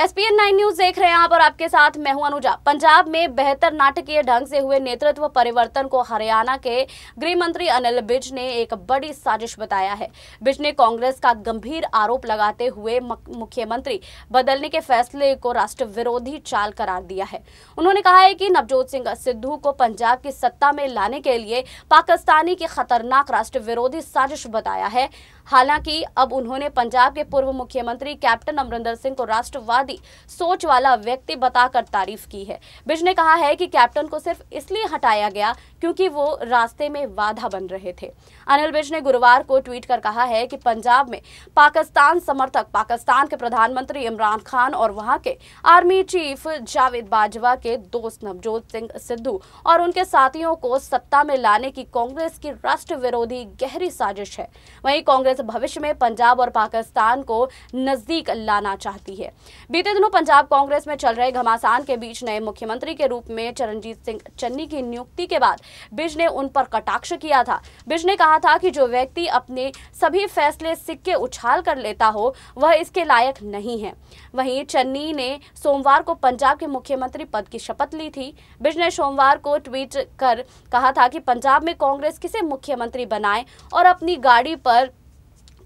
ESPN nine news देख रहे हैं आप और आपके साथ मैं हूं अनुजा पंजाब में बेहतर नाटकीय ढंग से हुए नेतृत्व परिवर्तन को हरियाणा के गृह मंत्री अनिल बिज ने एक बड़ी साजिश बताया है बिज ने कांग्रेस का गंभीर आरोप लगाते हुए मुख्यमंत्री बदलने के फैसले को राष्ट्र विरोधी चाल करार दिया है उन्होंने कहा है कि नवजोत सिंह सिद्धू को पंजाब की सत्ता में लाने के लिए पाकिस्तानी की खतरनाक राष्ट्र विरोधी साजिश बताया है हालांकि अब उन्होंने पंजाब के पूर्व मुख्यमंत्री कैप्टन अमरिंदर सिंह को राष्ट्रवाद फसादी सोच वाला व्यक्ति बताकर तारीफ की है बिज ने कहा है कि कैप्टन को सिर्फ इसलिए हटाया गया क्योंकि वो रास्ते में वाधा बन रहे थे अनिल बिज ने गुरुवार को ट्वीट कर कहा है कि पंजाब में पाकिस्तान समर्थक पाकिस्तान के प्रधानमंत्री इमरान खान और वहां के आर्मी चीफ जावेद बाजवा के दोस्त नवजोत सिंह सिद्धू और उनके साथियों को सत्ता में लाने की कांग्रेस की राष्ट्र विरोधी गहरी साजिश है वहीं कांग्रेस भविष्य में पंजाब और पाकिस्तान को नजदीक लाना चाहती है बीते दिनों पंजाब कांग्रेस में चल रहे घमासान के बीच नए मुख्यमंत्री के रूप में चरणजीत सिंह चन्नी की नियुक्ति के बाद बिज ने उन पर कटाक्ष किया था बिज ने कहा था कि जो व्यक्ति अपने सभी फैसले सिक्के उछाल कर लेता हो वह इसके लायक नहीं है वहीं चन्नी ने सोमवार को पंजाब के मुख्यमंत्री पद की शपथ ली थी बिज ने सोमवार को ट्वीट कर कहा था कि पंजाब में कांग्रेस किसे मुख्यमंत्री बनाए और अपनी गाड़ी पर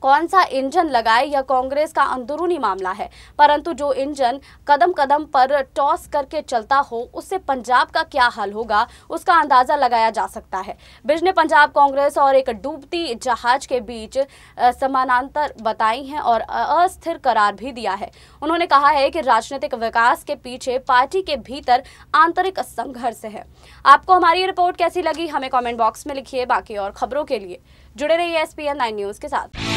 कौन सा इंजन लगाए यह कांग्रेस का अंदरूनी मामला है परंतु जो इंजन कदम कदम पर टॉस करके चलता हो उससे पंजाब का क्या हाल होगा उसका अंदाजा लगाया जा सकता है ब्रिज ने पंजाब कांग्रेस और एक डूबती जहाज के बीच समानांतर बताई हैं और अस्थिर करार भी दिया है उन्होंने कहा है कि राजनीतिक विकास के पीछे पार्टी के भीतर आंतरिक संघर्ष है आपको हमारी रिपोर्ट कैसी लगी हमें कमेंट बॉक्स में लिखिए बाकी और खबरों के लिए जुड़े रहिए एस पी नाइन न्यूज़ के साथ